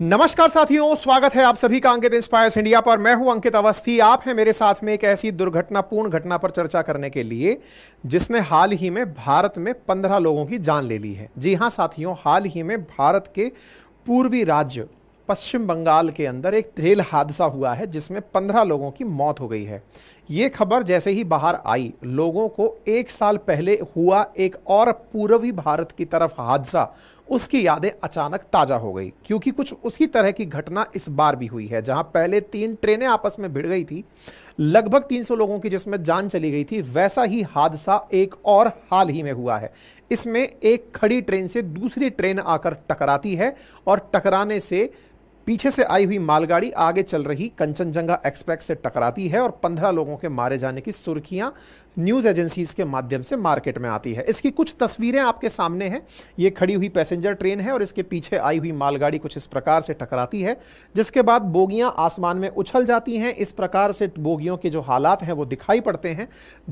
नमस्कार साथियों स्वागत है आप सभी का अंकित इंस्पायर्स इंडिया पर मैं हूं अंकित अवस्थी आप हैं मेरे साथ में एक ऐसी दुर्घटनापूर्ण घटना पर चर्चा करने के लिए जिसने हाल ही में भारत में पंद्रह लोगों की जान ले ली है जी हां साथियों हाल ही में भारत के पूर्वी राज्य पश्चिम बंगाल के अंदर एक रेल हादसा हुआ है जिसमें पंद्रह लोगों की मौत हो गई है ये खबर जैसे ही बाहर आई लोगों को एक साल पहले हुआ एक और पूर्वी भारत की तरफ हादसा उसकी यादें अचानक ताज़ा हो गई क्योंकि कुछ उसी तरह की घटना इस बार भी हुई है जहां पहले तीन ट्रेनें आपस में भिड़ गई थी लगभग 300 लोगों की जिसमें जान चली गई थी वैसा ही हादसा एक और हाल ही में हुआ है इसमें एक खड़ी ट्रेन से दूसरी ट्रेन आकर टकराती है और टकराने से पीछे से आई हुई मालगाड़ी आगे चल रही कंचनजंगा एक्सप्रेस से टकराती है और पंद्रह लोगों के मारे जाने की सुर्खियां न्यूज़ एजेंसीज के माध्यम से मार्केट में आती है इसकी कुछ तस्वीरें आपके सामने हैं ये खड़ी हुई पैसेंजर ट्रेन है और इसके पीछे आई हुई मालगाड़ी कुछ इस प्रकार से टकराती है जिसके बाद बोगियां आसमान में उछल जाती हैं इस प्रकार से बोगियों के जो हालात हैं वो दिखाई पड़ते हैं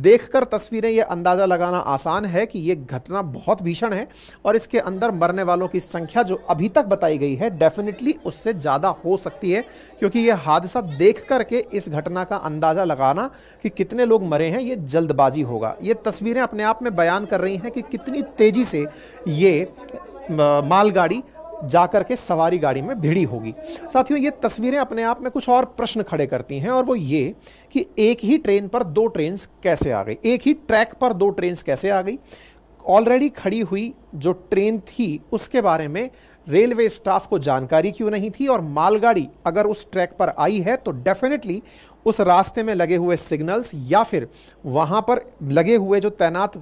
देखकर तस्वीरें ये अंदाज़ा लगाना आसान है कि ये घटना बहुत भीषण है और इसके अंदर मरने वालों की संख्या जो अभी तक बताई गई है डेफिनेटली उससे ज़्यादा हो सकती है क्योंकि ये हादसा देख करके इस घटना का अंदाज़ा लगाना कि कितने लोग मरे हैं ये जल्दबाजी होगा ये तस्वीरें अपने आप में बयान कर रही हैं कि कितनी तेज़ी से ये मालगाड़ी जाकर के सवारी गाड़ी में भिड़ी होगी साथियों ये तस्वीरें अपने आप में कुछ और प्रश्न खड़े करती हैं और वो ये कि एक ही ट्रेन पर दो ट्रेन कैसे आ गई एक ही ट्रैक पर दो ट्रेन कैसे आ गई ऑलरेडी खड़ी हुई जो ट्रेन थी उसके बारे में रेलवे स्टाफ को जानकारी क्यों नहीं थी और मालगाड़ी अगर उस ट्रैक पर आई है तो डेफिनेटली उस रास्ते में लगे हुए सिग्नल्स या फिर वहां पर लगे हुए जो तैनात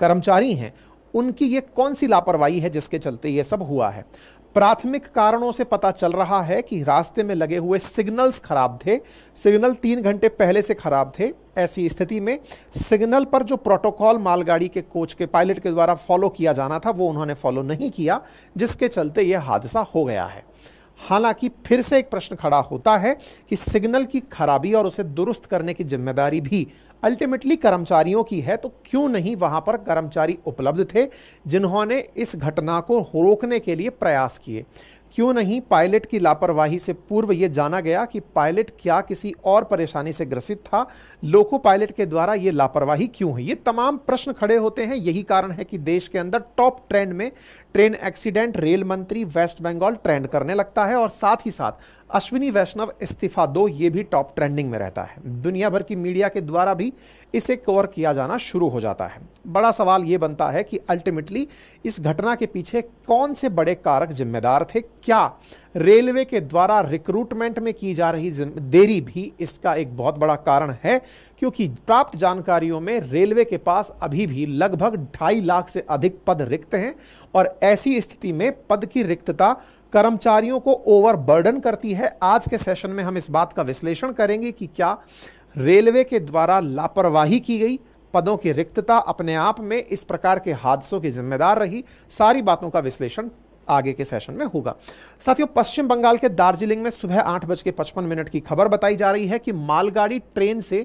कर्मचारी हैं उनकी ये कौन सी लापरवाही है जिसके चलते ये सब हुआ है प्राथमिक कारणों से पता चल रहा है कि रास्ते में लगे हुए सिग्नल्स खराब थे सिग्नल तीन घंटे पहले से खराब थे ऐसी स्थिति में सिग्नल पर जो प्रोटोकॉल मालगाड़ी के कोच के पायलट के द्वारा फॉलो किया जाना था वो उन्होंने फॉलो नहीं किया जिसके चलते यह हादसा हो गया है हालांकि फिर से एक प्रश्न खड़ा होता है कि सिग्नल की खराबी और उसे दुरुस्त करने की जिम्मेदारी भी अल्टीमेटली कर्मचारियों की है तो क्यों नहीं वहां पर कर्मचारी उपलब्ध थे जिन्होंने इस घटना को रोकने के लिए प्रयास किए क्यों नहीं पायलट की लापरवाही से पूर्व ये जाना गया कि पायलट क्या किसी और परेशानी से ग्रसित था लोको पायलट के द्वारा ये लापरवाही क्यों है ये तमाम प्रश्न खड़े होते हैं यही कारण है कि देश के अंदर टॉप ट्रेंड में ट्रेन एक्सीडेंट रेल मंत्री वेस्ट बंगाल ट्रेंड करने लगता है और साथ ही साथ अश्विनी वैष्णव इस्तीफा दो ये भी टॉप ट्रेंडिंग में रहता है दुनिया भर की मीडिया के द्वारा भी इसे कवर किया जाना शुरू हो जाता है बड़ा सवाल ये बनता है कि अल्टीमेटली इस घटना के पीछे कौन से बड़े कारक जिम्मेदार थे क्या रेलवे के द्वारा रिक्रूटमेंट में की जा रही देरी भी इसका एक बहुत बड़ा कारण है क्योंकि प्राप्त जानकारियों में रेलवे के पास अभी भी लगभग ढाई लाख से अधिक पद रिक्त हैं और ऐसी स्थिति में पद की रिक्तता कर्मचारियों को ओवरबर्डन करती है आज के सेशन में हम इस बात का विश्लेषण करेंगे कि क्या रेलवे के द्वारा लापरवाही की गई पदों की रिक्तता अपने आप में इस प्रकार के हादसों की जिम्मेदार रही सारी बातों का विश्लेषण आगे के सेशन में होगा साथियों पश्चिम बंगाल के दार्जिलिंग में सुबह आठ बज के पचपन मिनट की खबर बताई जा रही है कि मालगाड़ी ट्रेन से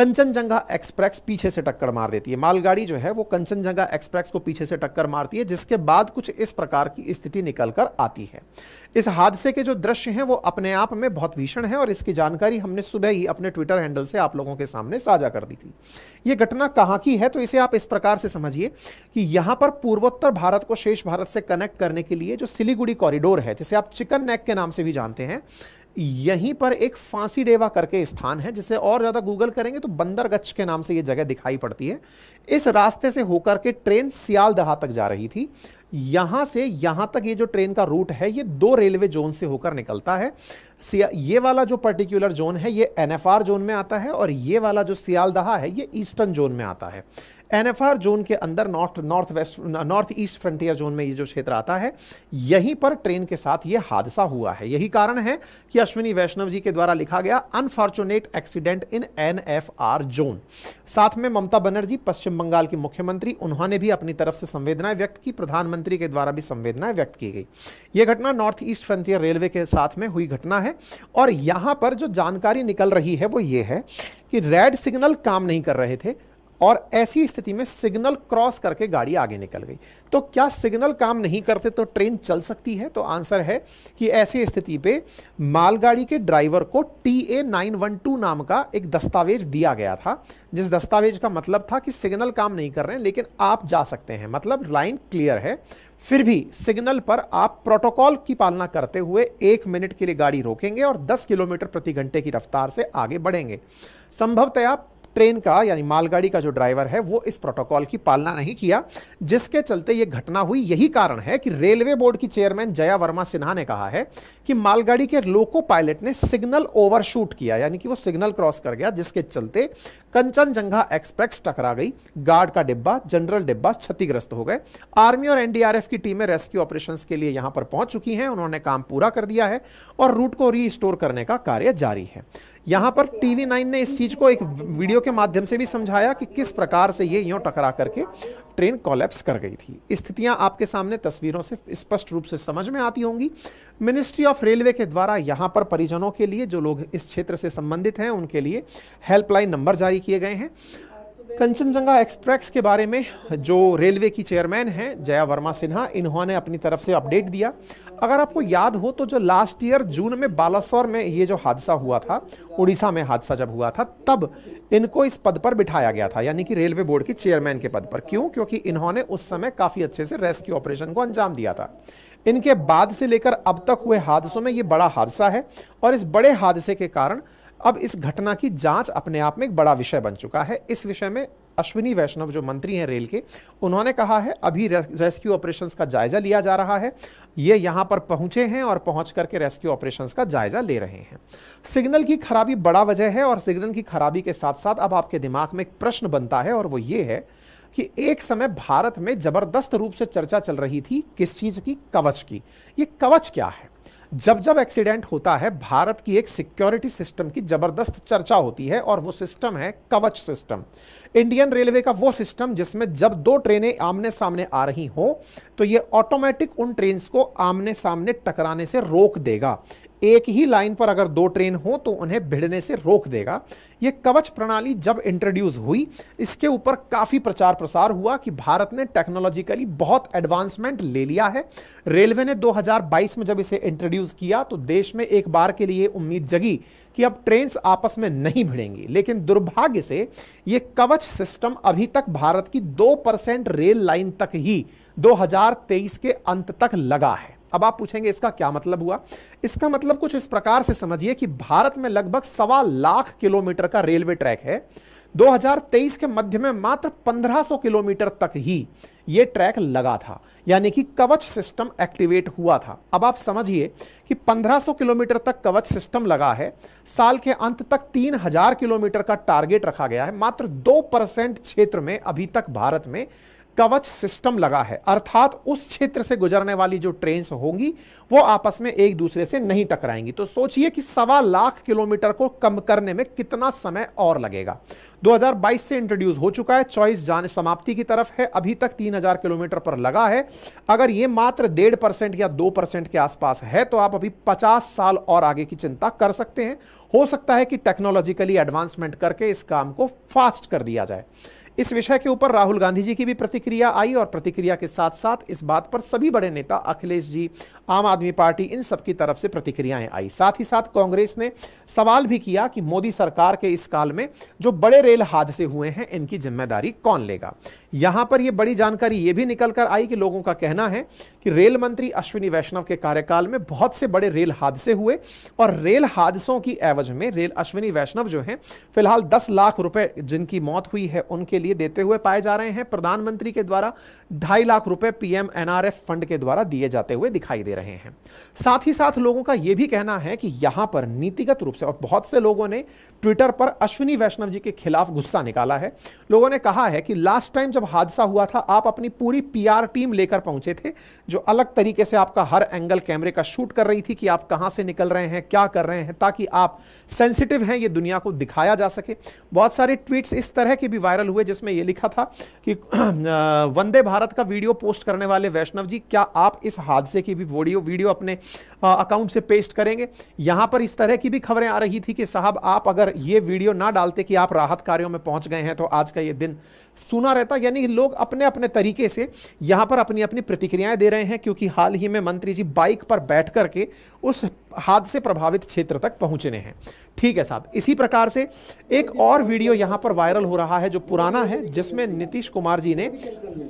कंचनजंगा एक्सप्रेस पीछे से टक्कर मार देती है मालगाड़ी जो है वो कंचनजंगा एक्सप्रेस को पीछे से टक्कर मारती है जिसके बाद कुछ इस प्रकार की स्थिति निकल कर आती है इस हादसे के जो दृश्य हैं वो अपने आप में बहुत भीषण है और इसकी जानकारी हमने सुबह ही अपने ट्विटर हैंडल से आप लोगों के सामने साझा कर दी थी ये घटना कहाँ की है तो इसे आप इस प्रकार से समझिए कि यहाँ पर पूर्वोत्तर भारत को शेष भारत से कनेक्ट करने के लिए जो सिलीगुड़ी कॉरिडोर है जिसे आप चिकन नेक के नाम से भी जानते हैं यहीं पर एक फांसी डेवा करके स्थान है जिसे और ज़्यादा गूगल करेंगे तो बंदरगच्छ के नाम से यह जगह दिखाई पड़ती है इस रास्ते से होकर के ट्रेन सियालदहा तक जा रही थी यहां से यहां तक ये जो ट्रेन का रूट है ये दो रेलवे जोन से होकर निकलता है ये वाला जो पर्टिकुलर जोन है ये एनएफआर जोन में आता है और ये वाला जो सियालदहा है ये ईस्टर्न जोन में आता है एनएफआर जोन के अंदर north north west north east frontier zone में ये जो क्षेत्र आता है यहीं पर ट्रेन के साथ ये हादसा हुआ है यही कारण है कि अश्विनी वैष्णव जी के द्वारा लिखा गया unfortunate accident in NFR zone साथ में ममता बनर्जी पश्चिम बंगाल की मुख्यमंत्री उन्होंने भी अपनी तरफ से संवेदनाएं व्यक्त की प्रधानमंत्री मंत्री के द्वारा भी संवेदना व्यक्त की गई यह घटना नॉर्थ ईस्ट फ्रंटियर रेलवे के साथ में हुई घटना है और यहां पर जो जानकारी निकल रही है वो ये है कि रेड सिग्नल काम नहीं कर रहे थे और ऐसी स्थिति में सिग्नल क्रॉस करके गाड़ी आगे निकल गई तो क्या सिग्नल काम नहीं करते तो ट्रेन चल सकती है तो आंसर है कि ऐसी स्थिति पे मालगाड़ी के ड्राइवर को T A nine one two नाम का एक दस्तावेज दिया गया था जिस दस्तावेज का मतलब था कि सिग्नल काम नहीं कर रहे हैं लेकिन आप जा सकते हैं मतलब लाइन क्लियर है फिर भी सिग्नल पर आप प्रोटोकॉल की पालना करते हुए एक मिनट के लिए गाड़ी रोकेंगे और 10 किलोमीटर प्रति घंटे की रफ्तार से आगे बढ़ेंगे संभवतया ट्रेन का यानी मालगाड़ी का जो ड्राइवर है वो इस प्रोटोकॉल की पालना नहीं किया जिसके चलते ये घटना हुई यही कारण है कि रेलवे बोर्ड की चेयरमैन जया वर्मा सिन्हा ने कहा है कि मालगाड़ी के लोको पायलट ने सिग्नल ओवरशूट किया यानी कि वो सिग्नल क्रॉस कर गया जिसके चलते कंचनजंगा एक्सप्रेस टकरा गई गार्ड का डिब्बा जनरल डिब्बा क्षतिग्रस्त हो गए आर्मी और एनडीआरएफ की टीमें रेस्क्यू ऑपरेशन के लिए यहां पर पहुंच चुकी हैं उन्होंने काम पूरा कर दिया है और रूट को रीस्टोर करने का कार्य जारी है यहाँ पर टीवी नाइन ने इस चीज़ को एक वीडियो के माध्यम से भी समझाया कि किस प्रकार से ये यूँ टकरा करके ट्रेन कॉलेप्स कर गई थी स्थितियां आपके सामने तस्वीरों से स्पष्ट रूप से समझ में आती होंगी मिनिस्ट्री ऑफ रेलवे के द्वारा यहां पर परिजनों के लिए जो लोग इस क्षेत्र से संबंधित हैं उनके लिए हेल्पलाइन नंबर जारी किए गए हैं कंचनजंगा एक्सप्रेस के बारे में जो रेलवे की चेयरमैन हैं जया वर्मा सिन्हा इन्होंने अपनी तरफ से अपडेट दिया अगर आपको याद हो तो जो लास्ट ईयर जून में बालासोर में ये जो हादसा हुआ था उड़ीसा में हादसा जब हुआ था तब इनको इस पद पर बिठाया गया था यानी कि रेलवे बोर्ड के चेयरमैन के पद पर क्यों क्योंकि इन्होंने उस समय काफ़ी अच्छे से रेस्क्यू ऑपरेशन को अंजाम दिया था इनके बाद से लेकर अब तक हुए हादसों में ये बड़ा हादसा है और इस बड़े हादसे के कारण अब इस घटना की जांच अपने आप में एक बड़ा विषय बन चुका है इस विषय में अश्विनी वैष्णव जो मंत्री हैं रेल के उन्होंने कहा है अभी रेस्क्यू ऑपरेशंस का जायजा लिया जा रहा है ये यहाँ पर पहुँचे हैं और पहुँच करके रेस्क्यू ऑपरेशंस का जायजा ले रहे हैं सिग्नल की खराबी बड़ा वजह है और सिग्नल की खराबी के साथ साथ अब आपके दिमाग में एक प्रश्न बनता है और वो ये है कि एक समय भारत में जबरदस्त रूप से चर्चा चल रही थी किस चीज़ की कवच की ये कवच क्या है जब जब एक्सीडेंट होता है भारत की एक सिक्योरिटी सिस्टम की ज़बरदस्त चर्चा होती है और वो सिस्टम है कवच सिस्टम इंडियन रेलवे का वो सिस्टम जिसमें जब दो ट्रेनें आमने सामने आ रही हों तो ये ऑटोमेटिक उन ट्रेन को आमने सामने टकराने से रोक देगा एक ही लाइन पर अगर दो ट्रेन हो तो उन्हें भिड़ने से रोक देगा यह कवच प्रणाली जब इंट्रोड्यूस हुई इसके ऊपर काफ़ी प्रचार प्रसार हुआ कि भारत ने टेक्नोलॉजिकली बहुत एडवांसमेंट ले लिया है रेलवे ने 2022 में जब इसे इंट्रोड्यूस किया तो देश में एक बार के लिए उम्मीद जगी कि अब ट्रेन आपस में नहीं भिड़ेंगी लेकिन दुर्भाग्य से ये कवच सिस्टम अभी तक भारत की दो परसेंट रेल लाइन तक ही 2023 के अंत तक लगा है अब आप पूछेंगे इसका क्या मतलब हुआ इसका मतलब कुछ इस प्रकार से समझिए कि भारत में लगभग सवा लाख किलोमीटर का रेलवे ट्रैक है 2023 के मध्य में मात्र 1500 किलोमीटर तक ही ये ट्रैक लगा था यानी कि कवच सिस्टम एक्टिवेट हुआ था अब आप समझिए कि 1500 किलोमीटर तक कवच सिस्टम लगा है साल के अंत तक 3000 किलोमीटर का टारगेट रखा गया है मात्र 2 परसेंट क्षेत्र में अभी तक भारत में कवच सिस्टम लगा है अर्थात उस क्षेत्र से गुजरने वाली जो ट्रेन होंगी वो आपस में एक दूसरे से नहीं टकराएंगी तो सोचिए कि सवा लाख किलोमीटर को कम करने में कितना समय और लगेगा 2022 से इंट्रोड्यूस हो चुका है चॉइस जान समाप्ति की तरफ है अभी तक 3000 किलोमीटर पर लगा है अगर ये मात्र डेढ़ परसेंट या दो परसेंट के आसपास है तो आप अभी 50 साल और आगे की चिंता कर सकते हैं हो सकता है कि टेक्नोलॉजिकली एडवांसमेंट करके इस काम को फास्ट कर दिया जाए इस विषय के ऊपर राहुल गांधी जी की भी प्रतिक्रिया आई और प्रतिक्रिया के साथ साथ इस बात पर सभी बड़े नेता अखिलेश जी आम आदमी पार्टी इन सबकी तरफ से प्रतिक्रियाएं आई साथ ही साथ कांग्रेस ने सवाल भी किया कि मोदी सरकार के इस काल में जो बड़े रेल हादसे हुए हैं इनकी जिम्मेदारी कौन लेगा यहां पर यह बड़ी जानकारी यह भी निकल कर आई कि लोगों का कहना है कि रेल मंत्री अश्विनी वैष्णव के कार्यकाल में बहुत से बड़े रेल हादसे हुए और रेल हादसों की एवज में रेल अश्विनी वैष्णव जो हैं फिलहाल 10 लाख रुपए जिनकी मौत हुई है उनके लिए देते हुए पाए जा रहे हैं प्रधानमंत्री के द्वारा ढाई लाख रुपए पीएम एनआरएफ फंड के द्वारा दिए जाते हुए दिखाई दे रहे हैं साथ ही साथ लोगों का यह भी कहना है कि यहां पर नीतिगत रूप से और बहुत से लोगों ने ट्विटर पर अश्विनी वैष्णव जी के खिलाफ गुस्सा निकाला है लोगों ने कहा है कि लास्ट टाइम जब हादसा हुआ था आप अपनी पूरी पीआर टीम लेकर पहुंचे थे जो अलग तरीके से आपका हर एंगल कैमरे का शूट कर रही थी कि आप कहां से निकल रहे हैं क्या कर रहे हैं ताकि आप सेंसिटिव हैं ये दुनिया को दिखाया जा सके बहुत सारे ट्वीट्स इस तरह के भी वायरल हुए जिसमें यह लिखा था कि वंदे भारत का वीडियो पोस्ट करने वाले वैष्णव जी क्या आप इस हादसे की भी वीडियो वीडियो अपने अकाउंट से पेस्ट करेंगे यहां पर इस तरह की भी खबरें आ रही थी कि साहब आप अगर ये वीडियो ना डालते कि आप राहत कार्यों में पहुंच गए हैं तो आज का ये दिन सुना रहता यानी लोग अपने अपने तरीके से यहाँ पर अपनी अपनी प्रतिक्रियाएं दे रहे हैं क्योंकि हाल ही में मंत्री जी बाइक पर बैठ करके उस हादसे प्रभावित क्षेत्र तक पहुँचने हैं ठीक है साहब इसी प्रकार से एक और वीडियो यहाँ पर वायरल हो रहा है जो पुराना है जिसमें नीतीश कुमार जी ने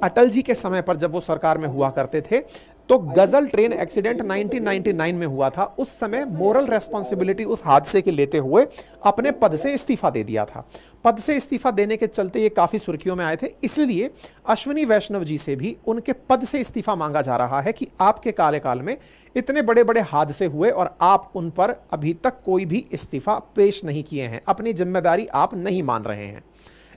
अटल जी के समय पर जब वो सरकार में हुआ करते थे तो गजल ट्रेन एक्सीडेंट 1999 में हुआ था उस समय मोरल रेस्पॉन्सिबिलिटी उस हादसे के लेते हुए अपने पद से इस्तीफा दे दिया था पद से इस्तीफा देने के चलते ये काफ़ी सुर्खियों में आए थे इसलिए अश्विनी वैष्णव जी से भी उनके पद से इस्तीफा मांगा जा रहा है कि आपके कार्यकाल में इतने बड़े बड़े हादसे हुए और आप उन पर अभी तक कोई भी इस्तीफा पेश नहीं किए हैं अपनी जिम्मेदारी आप नहीं मान रहे हैं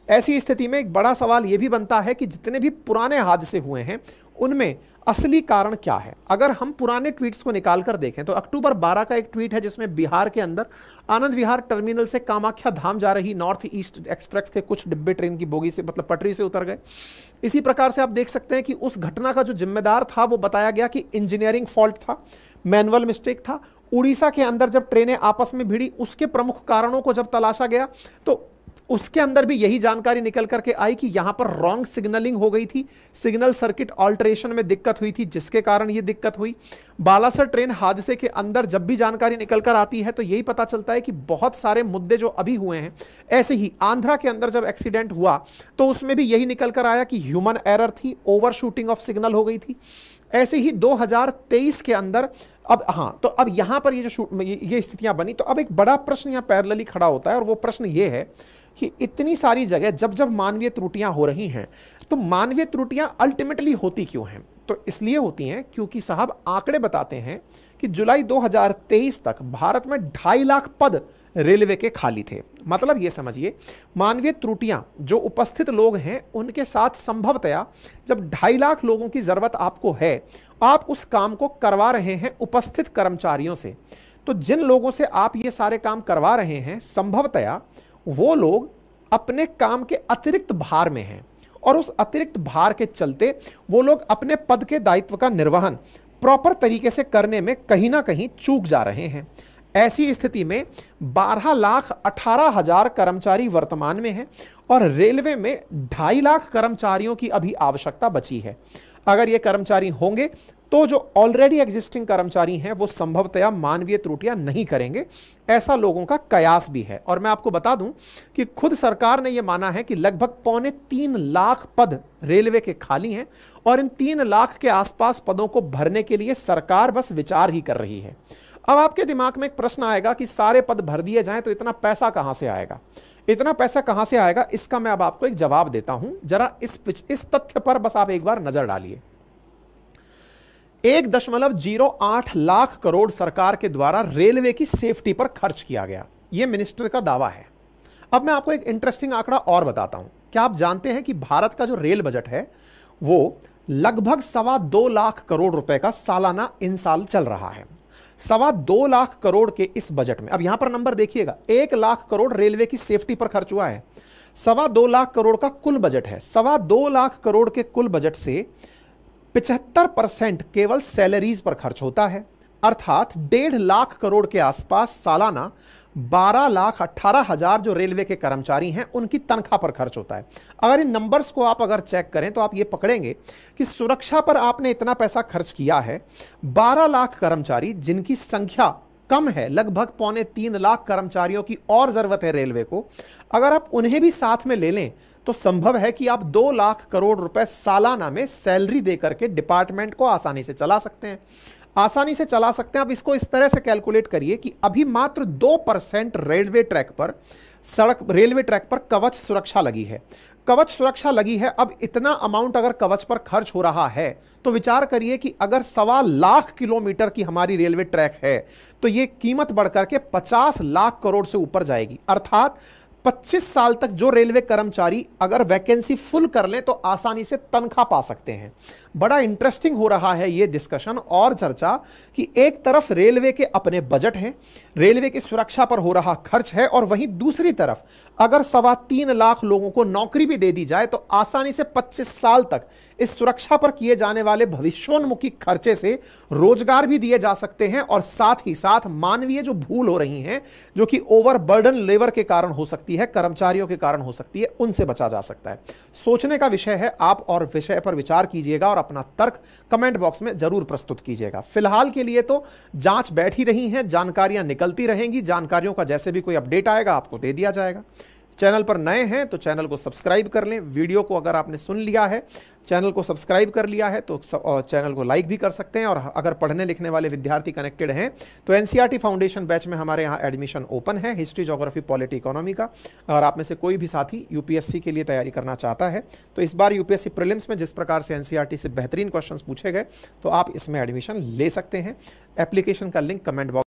ऐसी स्थिति में एक बड़ा सवाल यह भी बनता है कि जितने भी पुराने हादसे हुए हैं उनमें असली कारण क्या है अगर हम पुराने ट्वीट्स को निकाल कर देखें तो अक्टूबर 12 का एक ट्वीट है जिसमें बिहार के अंदर आनंद विहार टर्मिनल से कामाख्या धाम जा रही नॉर्थ ईस्ट एक्सप्रेस के कुछ डिब्बे ट्रेन की बोगी से मतलब पटरी से उतर गए इसी प्रकार से आप देख सकते हैं कि उस घटना का जो जिम्मेदार था वो बताया गया कि इंजीनियरिंग फॉल्ट था मैनुअल मिस्टेक था उड़ीसा के अंदर जब ट्रेनें आपस में भिड़ी उसके प्रमुख कारणों को जब तलाशा गया तो उसके अंदर भी यही जानकारी निकल करके आई कि यहां पर रॉन्ग सिग्नलिंग हो गई थी सिग्नल सर्किट ऑल्टरेशन में दिक्कत हुई थी जिसके कारण यह दिक्कत हुई बालासर ट्रेन हादसे के अंदर जब भी जानकारी निकल कर आती है तो यही पता चलता है कि बहुत सारे मुद्दे जो अभी हुए हैं ऐसे ही आंध्रा के अंदर जब एक्सीडेंट हुआ तो उसमें भी यही निकल कर आया कि ह्यूमन एरर थी ओवर शूटिंग ऑफ सिग्नल हो गई थी ऐसे ही दो के अंदर अब हाँ तो अब यहां पर ये जो ये, ये स्थितियां बनी तो अब एक बड़ा प्रश्न यहां पैरलली खड़ा होता है और वो प्रश्न ये है कि इतनी सारी जगह जब जब मानवीय त्रुटियां हो रही हैं तो मानवीय त्रुटियां अल्टीमेटली होती क्यों हैं तो इसलिए होती हैं क्योंकि साहब आंकड़े बताते हैं कि जुलाई 2023 तक भारत में ढाई लाख पद रेलवे के खाली थे मतलब ये समझिए मानवीय त्रुटियां जो उपस्थित लोग हैं उनके साथ संभवतया जब ढाई लाख लोगों की ज़रूरत आपको है आप उस काम को करवा रहे हैं उपस्थित कर्मचारियों से तो जिन लोगों से आप ये सारे काम करवा रहे हैं संभवतया वो लोग अपने काम के अतिरिक्त भार में हैं और उस अतिरिक्त भार के चलते वो लोग अपने पद के दायित्व का निर्वहन प्रॉपर तरीके से करने में कहीं ना कहीं चूक जा रहे हैं ऐसी स्थिति में बारह लाख अठारह हजार कर्मचारी वर्तमान में हैं और रेलवे में ढाई लाख कर्मचारियों की अभी आवश्यकता बची है अगर ये कर्मचारी होंगे तो जो ऑलरेडी एग्जिस्टिंग कर्मचारी हैं वो संभवतया मानवीय त्रुटियां नहीं करेंगे ऐसा लोगों का कयास भी है और मैं आपको बता दूं कि खुद सरकार ने यह माना है कि लगभग पौने तीन लाख पद रेलवे के खाली हैं और इन तीन लाख के आसपास पदों को भरने के लिए सरकार बस विचार ही कर रही है अब आपके दिमाग में एक प्रश्न आएगा कि सारे पद भर दिए जाएं तो इतना पैसा कहां से आएगा इतना पैसा कहां से आएगा इसका मैं अब आपको एक जवाब देता हूं जरा इस इस तथ्य पर बस आप एक बार नजर डालिए एक दशमलव जीरो आठ लाख करोड़ सरकार के द्वारा रेलवे की सेफ्टी पर खर्च किया गया यह मिनिस्टर का दावा है अब मैं आपको एक इंटरेस्टिंग आंकड़ा और बताता हूं क्या आप जानते हैं कि भारत का जो रेल बजट है वो लगभग सवा दो लाख करोड़ रुपए का सालाना इन साल चल रहा है सवा दो लाख करोड़ के इस बजट में अब यहां पर नंबर देखिएगा एक लाख करोड़ रेलवे की सेफ्टी पर खर्च हुआ है सवा दो लाख करोड़ का कुल बजट है सवा दो लाख करोड़ के कुल बजट से पिछहत्तर परसेंट केवल सैलरीज पर खर्च होता है अर्थात डेढ़ लाख करोड़ के आसपास सालाना बारह लाख अट्ठारह हजार जो रेलवे के कर्मचारी हैं उनकी तनख्वाह पर खर्च होता है अगर इन नंबर्स को आप अगर चेक करें तो आप ये पकड़ेंगे कि सुरक्षा पर आपने इतना पैसा खर्च किया है बारह लाख कर्मचारी जिनकी संख्या कम है लगभग पौने तीन लाख कर्मचारियों की और ज़रूरत है रेलवे को अगर आप उन्हें भी साथ में ले लें तो संभव है कि आप दो लाख करोड़ रुपए सालाना में सैलरी दे करके डिपार्टमेंट को आसानी से चला सकते हैं आसानी से चला सकते हैं आप इसको इस तरह से कैलकुलेट करिए कि अभी मात्र दो परसेंट रेलवे ट्रैक पर सड़क रेलवे ट्रैक पर कवच सुरक्षा लगी है कवच सुरक्षा लगी है अब इतना अमाउंट अगर कवच पर खर्च हो रहा है तो विचार करिए कि अगर सवा लाख किलोमीटर की हमारी रेलवे ट्रैक है तो ये कीमत बढ़कर के 50 लाख करोड़ से ऊपर जाएगी अर्थात 25 साल तक जो रेलवे कर्मचारी अगर वैकेंसी फुल कर ले तो आसानी से तनख्वाह पा सकते हैं बड़ा इंटरेस्टिंग हो रहा है ये डिस्कशन और चर्चा कि एक तरफ रेलवे के अपने बजट हैं रेलवे की सुरक्षा पर हो रहा खर्च है और वहीं दूसरी तरफ अगर सवा तीन लाख लोगों को नौकरी भी दे दी जाए तो आसानी से पच्चीस साल तक इस सुरक्षा पर किए जाने वाले भविष्योन्मुखी खर्चे से रोजगार भी दिए जा सकते हैं और साथ ही साथ मानवीय जो भूल हो रही हैं जो कि ओवरबर्डन लेबर के कारण हो सकती है कर्मचारियों के कारण हो सकती है उनसे बचा जा सकता है सोचने का विषय है आप और विषय पर विचार कीजिएगा और अपना तर्क कमेंट बॉक्स में जरूर प्रस्तुत कीजिएगा फिलहाल के लिए तो जांच बैठ ही रही है जानकारियां निकलती रहेंगी जानकारियों का जैसे भी कोई अपडेट आएगा आपको दे दिया जाएगा चैनल पर नए हैं तो चैनल को सब्सक्राइब कर लें वीडियो को अगर आपने सुन लिया है चैनल को सब्सक्राइब कर लिया है तो चैनल को लाइक भी कर सकते हैं और अगर पढ़ने लिखने वाले विद्यार्थी कनेक्टेड हैं तो एन फाउंडेशन बैच में हमारे यहाँ एडमिशन ओपन है हिस्ट्री जोग्राफी पॉलिटी इकोनॉमी का अगर आप में से कोई भी साथी यू के लिए तैयारी करना चाहता है तो इस बार यू पी में जिस प्रकार से एन से बेहतरीन क्वेश्चन पूछे गए तो आप इसमें एडमिशन ले सकते हैं एप्लीकेशन का लिंक कमेंट बॉक्स